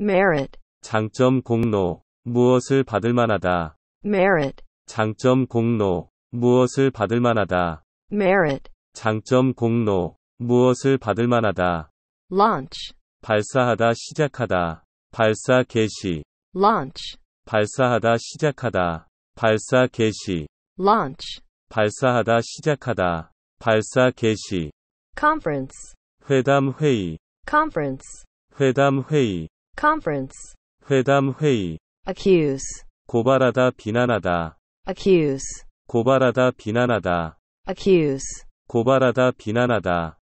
merit 장점 공로 무엇을 받을 만하다 merit 장점 공로 무엇을 받을 만하다 merit 장점 공로 무엇을 받을 만하다 launch 발사하다 시작하다 발사 개시 launch 발사하다 시작하다 발사 개시 launch 발사하다 시작하다 발사 개시 conference 회담 회의 conference 회담 회의 conference 회담 회의 accuse 고발하다 비난하다 accuse 고발하다 비난하다 accuse 고발하다 비난하다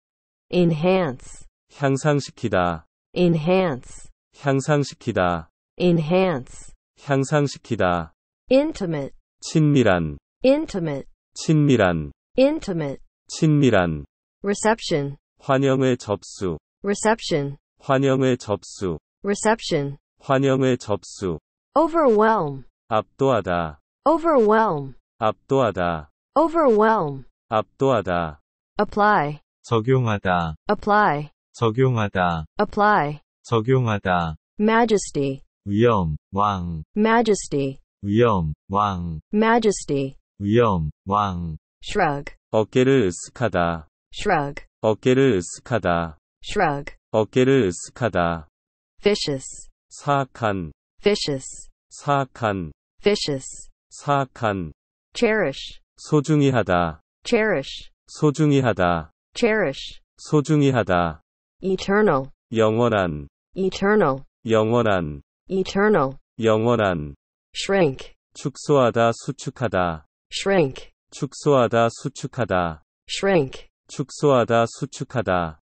enhance 향상시키다 enhance 향상시키다 enhance 향상시키다 intimate 친밀한 intimate 친밀한 intimate 친밀한 reception 환영회 접수 reception 환영회 접수 reception 환영의 접수 overwhelm 압도하다 overwhelm 압도하다 overwhelm 압도하다 apply 적용하다 apply 적용하다 apply 적용하다 majesty 위엄 왕 majesty 위엄 왕 majesty 위엄 왕 shrug 어깨를 으쓱하다 shrug 어깨를 으쓱하다 shrug 어깨를 으쓱하다 vicious 사악한 vicious 사악한 vicious 사악한 cherish 소중히 하다 cherish 소중히 하다 cherish 소중히 하다 eternal 영원한 eternal 영원한 eternal 영원한 shrink 축소하다 수축하다 shrink 축소하다 수축하다 shrink 축소하다 수축하다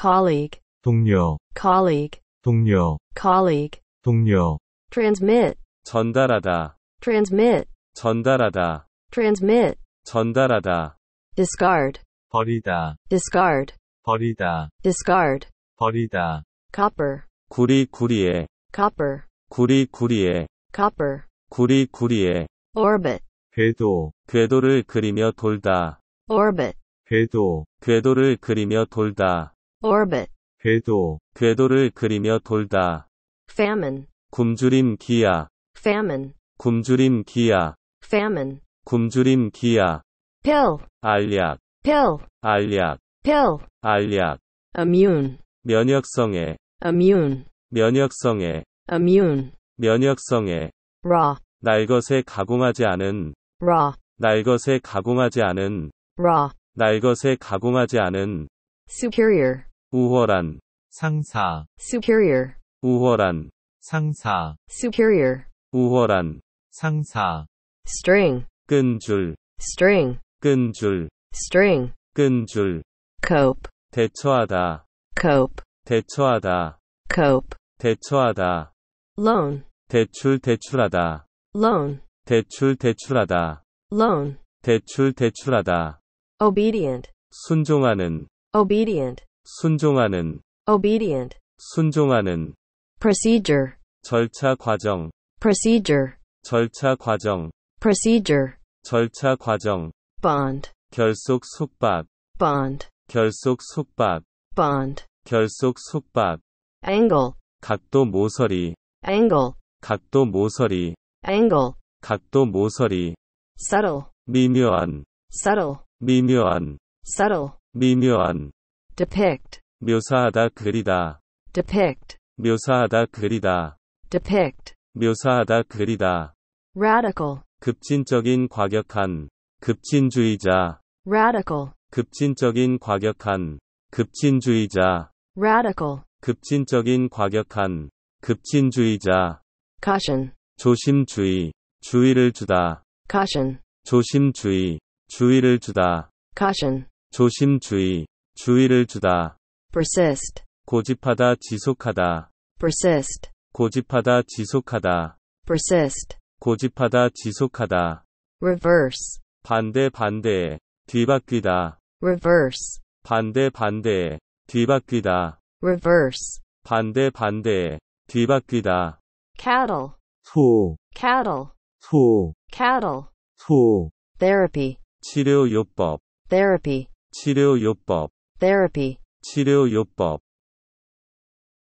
colleague 동료 colleague 동료 colleague 동료 transmit 전달하다 transmit 전달하다 transmit 전달하다 discard 버리다 discard 버리다 discard 버리다 copper 구리 구리에 copper 구리 구리에 copper 구리 구리에 orbit 궤도 궤도를 그리며 돌다 orbit 궤도 궤도를 그리며 돌다 orbit 궤도, 궤도를 그리며 돌다. famine, 굶주림 기야, famine, 굶주림 기야, famine, 굶주림 기야, pill, 알약, pill, 알약, pill, 알약, immune, 면역성에, immune, 면역성에, immune, 면역성에, raw, 날것에 가공하지 않은, raw, 날것에 가공하지 않은, raw, 날것에 가공하지 않은, superior, 우월한 상사 superior 우월한 상사 superior 우월한 상사 string 끈줄 string 끈줄 string 끈줄 cope 대처하다 cope 대처하다 cope 대처하다 loan 대출 대출하다 loan 대출 대출하다 loan 대출 대출하다 obedient 순종하는 obedient 순종하는 obedient 순종하는 procedure 절차 과정 procedure 절차 과정 procedure 절차 과정 bond 결속 속박 bond 결속 속박 bond 결속 속박 angle 각도 모서리 angle 각도 모서리 angle 각도 모서리 subtle 미묘한 subtle 미묘한 subtle 미묘한 depict 묘사하다 그리다 depict 묘사하다 그리다 depict 묘사하다 그리다 radical 급진적인 과격한 급진주의자 radical 급진적인 과격한 급진주의자 radical 급진적인 과격한 급진주의자 caution 조심주의 주의를 주다 caution 조심주의 주의를 주다 caution 조심주의 주의를 주다. persist. 고집하다 지속하다. persist. 고집하다 지속하다. persist. 고집하다 지속하다. reverse. 반대 반대에 뒤바뀌다. reverse. 반대 반대에 뒤바뀌다. reverse. 반대 반대에 뒤바뀌다. cattle. 소. cattle. 소. cattle. 소. therapy. 치료 요법. therapy. 치료 요법. therapy. 치료요법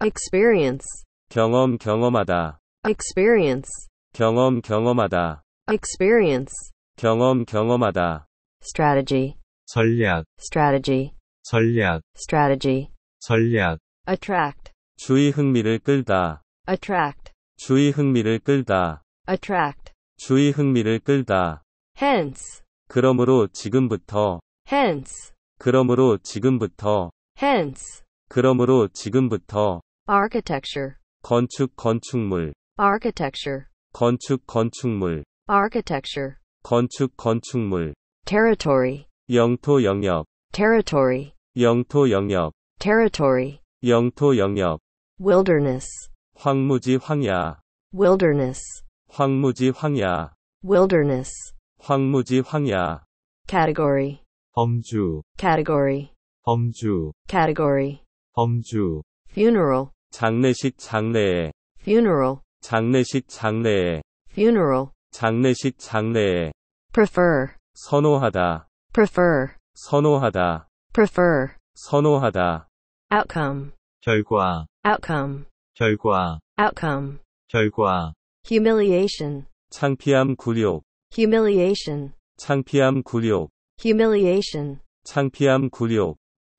experience 경험 경험하다 experience 경험 경험하다 experience 경험 경험하다 strategy 전략 strategy 전략 strategy 전략 attract 주의 흥미를 끌다 attract 주의 흥미를 끌다 attract 주의 흥미를 끌다 hence 그러므로 지금부터 hence 그러므로 지금부터 hence 그러므로 지금부터 architecture 건축 건축물 architecture 건축 건축물 architecture 건축 건축물 territory 영토 영역 territory 영토 영역 territory 영토 영역 wilderness 황무지 황야 wilderness 황무지 황야 wilderness 황무지 황야 category 범주 category 범주 category 범주 funeral 장례식 장례에 funeral 장례식 장례에 funeral 장례식 장례에 prefer 선호하다 prefer 선호하다 prefer 선호하다 outcome 결과 outcome 결과 outcome 결과 humiliation 창피함 굴욕 humiliation 창피함 굴욕 humiliation, 창피함 굴욕,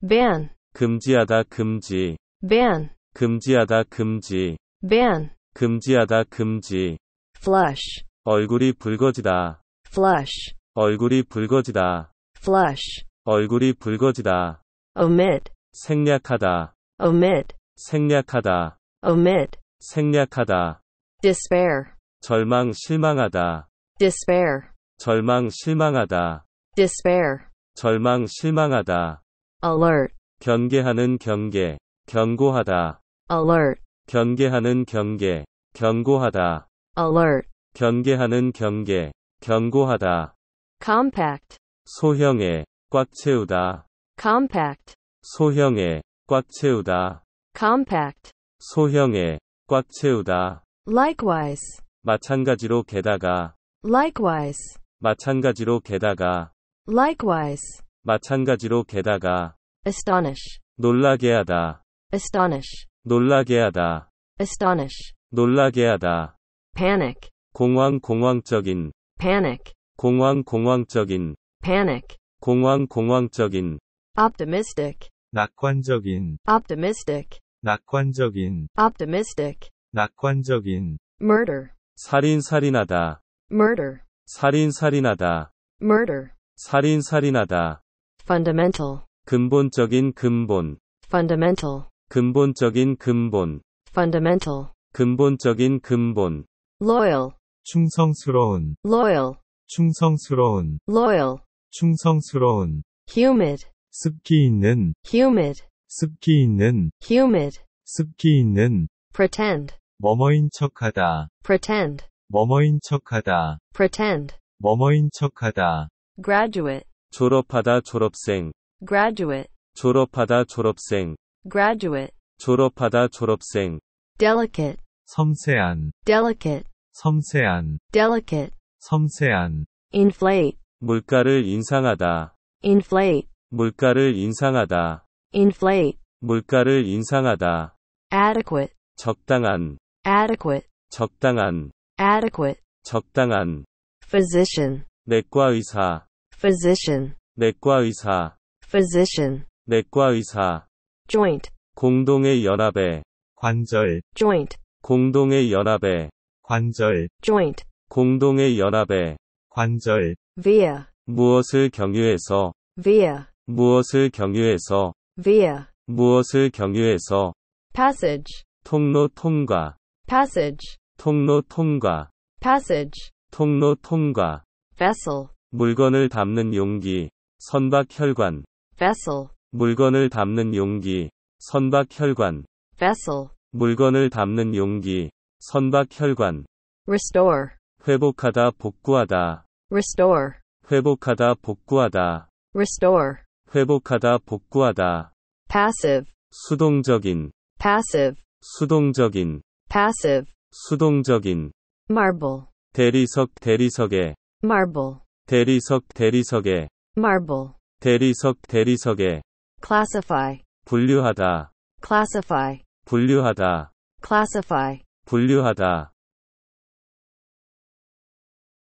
ban, 금지하다 금지, ban, 금지하다 금지, ban, 금지하다 금지, flush, 얼굴이 붉어지다, flush, 얼굴이 붉어지다, flush, 얼굴이 붉어지다, omit, 생략하다, omit, 생략하다, omit, 생략하다, despair, 절망 실망하다, despair, 절망 실망하다, despair, 절망, 실망하다. alert, 경계하는 경계, 경고하다. alert, 경계하는 경계, 경고하다. alert, 경계하는 경계, 경고하다. compact, 소형에, 꽉 채우다. compact, 소형에, 꽉 채우다. compact, 소형에, 꽉 채우다. likewise, 마찬가지로 게다가, likewise, 마찬가지로 게다가 Likewise. 마찬가지로 게다가 astonish 놀라게 하다 astonish 놀라게 하다 astonish 놀라게 하다 panic 공황 공황적인 panic 공황 공황적인 panic 공황 공황적인 optimistic 낙관적인 optimistic 낙관적인 optimistic 낙관적인 murder 살인 살인하다 murder 살인 살인하다 murder 살인살인하다. fundamental 근본적인 근본 fundamental 근본적인 근본 fundamental 근본적인 근본 loyal 충성스러운 loyal 충성스러운 loyal 충성스러운 humid 습기 있는 humid 습기 있는 humid 습기 있는 pretend 머머인 척하다 pretend 머머인 척하다 pretend 머머인 척하다 graduate 졸업하다 졸업생 graduate 졸업하다 졸업생 graduate 졸업하다 졸업생 delicate 섬세한 delicate 섬세한 delicate 섬세한 inflate 물가를 인상하다 inflate 물가를 인상하다 inflate 물가를 인상하다 adequate 적당한 adequate 적당한 adequate 적당한 physician 내과 의사 physician 내과 의사 physician 내과 의사 joint 공동의 연합에 관절 joint 공동의 연합에 관절 joint 공동의 연합에 관절 via 무엇을 경유해서 via 무엇을 경유해서 via 무엇을 경유해서 passage 통로 통과 passage 통로 통과 passage 통로 통과 vessel 물건을 담는 용기 선박 혈관 vessel 물건을 담는 용기 선박 혈관 vessel 물건을 담는 용기 선박 혈관 restore 회복하다 복구하다 restore 회복하다 복구하다 restore 회복하다 복구하다 passive 수동적인 passive 수동적인 passive 수동적인 marble 대리석 대리석에 marble 대리석 대리석에 marble 대리석 대리석에 classify 분류하다 classify 분류하다 classify 분류하다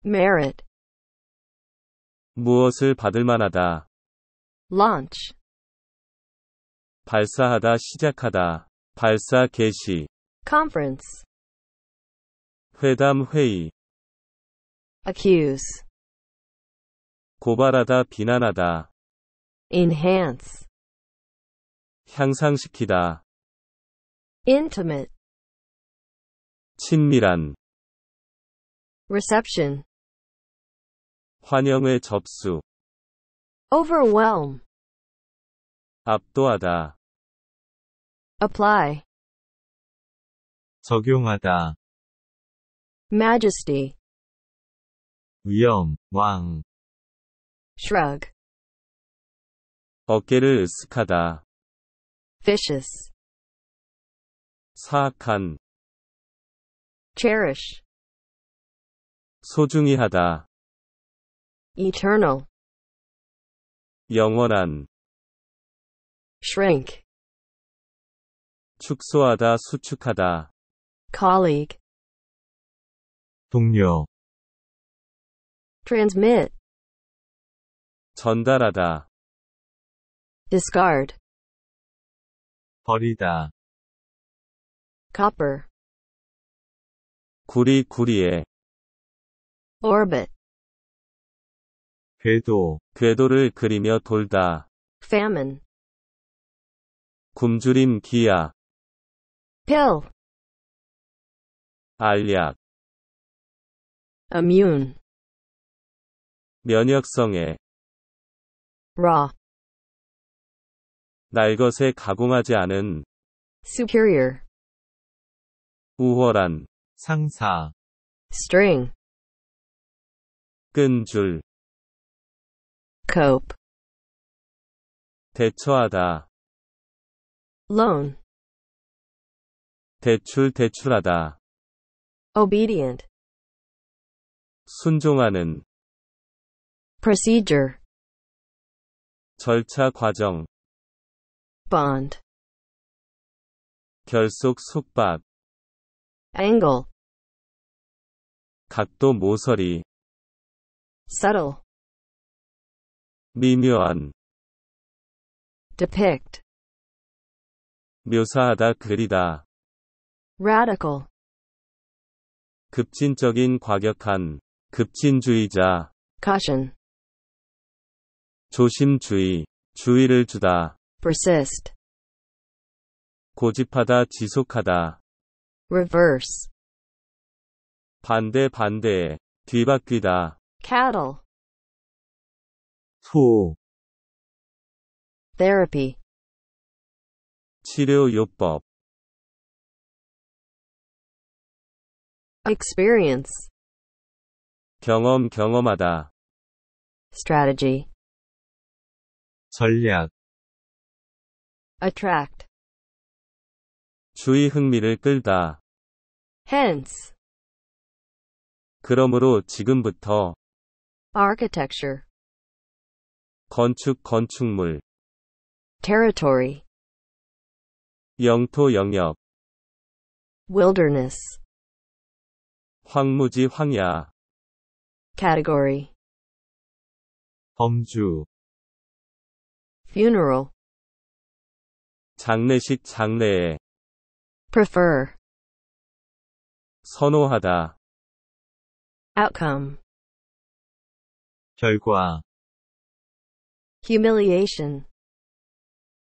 merit 무엇을 받을 만하다 launch 발사하다 시작하다 발사 개시 conference 회담 회의 accuse 고발하다 비난하다 enhance 향상시키다 intimate 친밀한 reception 환영의 접수 overwhelm 압도하다 apply 적용하다 majesty 위험, 왕. shrug, 어깨를 으쓱하다. vicious, 사악한, cherish, 소중히 하다. eternal, 영원한, shrink, 축소하다, 수축하다. colleague, 동료, transmit 전달하다 discard 버리다 copper 구리 구리에 orbit 궤도 궤도를 그리며 돌다 famine 굶주림 기약 pill 알약 immune 면역성에 raw 날것에 가공하지 않은 superior 우월한 상사 string 끈줄 cope 대처하다 loan 대출 대출하다 obedient 순종하는 procedure 절차 과정 bond 결속 속박 angle 각도 모서리 subtle 미묘한 depict 묘사하다 그리다 radical 급진적인 과격한 급진주의자 caution 조심주의, 주의를 주다. persist, 고집하다, 지속하다. reverse, 반대, 반대에, 뒤바뀌다. cattle, 소, therapy, 치료요법, experience, 경험, 경험하다. strategy, 전략 attract 주의 흥미를 끌다 hence 그러므로 지금부터 architecture 건축 건축물 territory 영토 영역 wilderness 황무지 황야 category 범주 funeral. 장례식 장례에 prefer 선호하다 outcome 결과 humiliation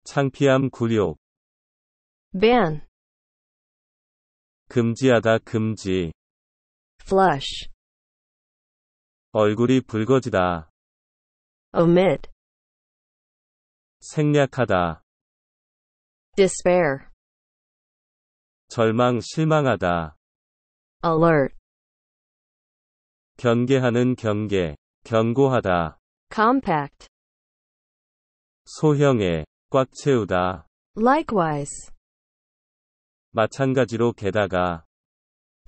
창피함 굴욕 ban 금지하다 금지 flush 얼굴이 붉어지다 omit 생략하다 despair 절망 실망하다 alert 경계하는 경계 경고하다 compact 소형에 꽉 채우다 likewise 마찬가지로 게다가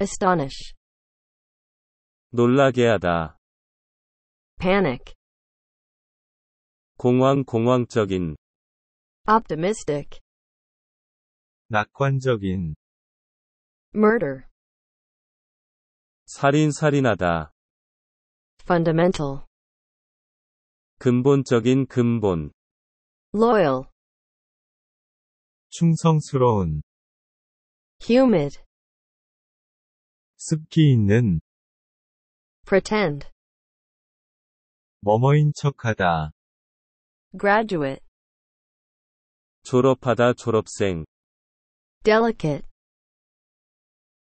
astonish 놀라게 하다 panic 공황 공황적인 optimistic 낙관적인 murder 살인 살인하다 fundamental 근본적인 근본 loyal 충성스러운 humid 습기 있는 pretend 머머인 척하다 graduate 졸업하다 졸업생 delicate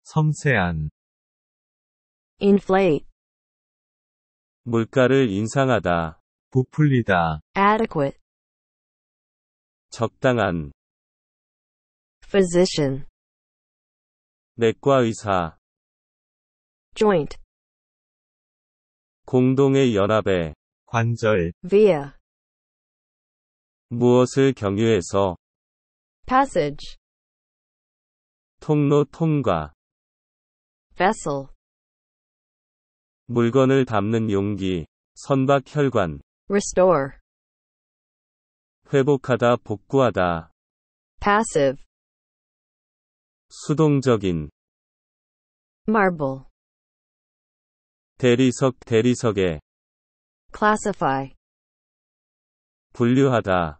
섬세한 inflate 물가를 인상하다 부풀리다 adequate 적당한 physician 내과 의사 joint 공동의 연합에 관절 via 무엇을 경유해서 passage 통로 통과 vessel 물건을 담는 용기 선박 혈관 restore 회복하다 복구하다 passive 수동적인 marble 대리석 대리석에 classify 분류하다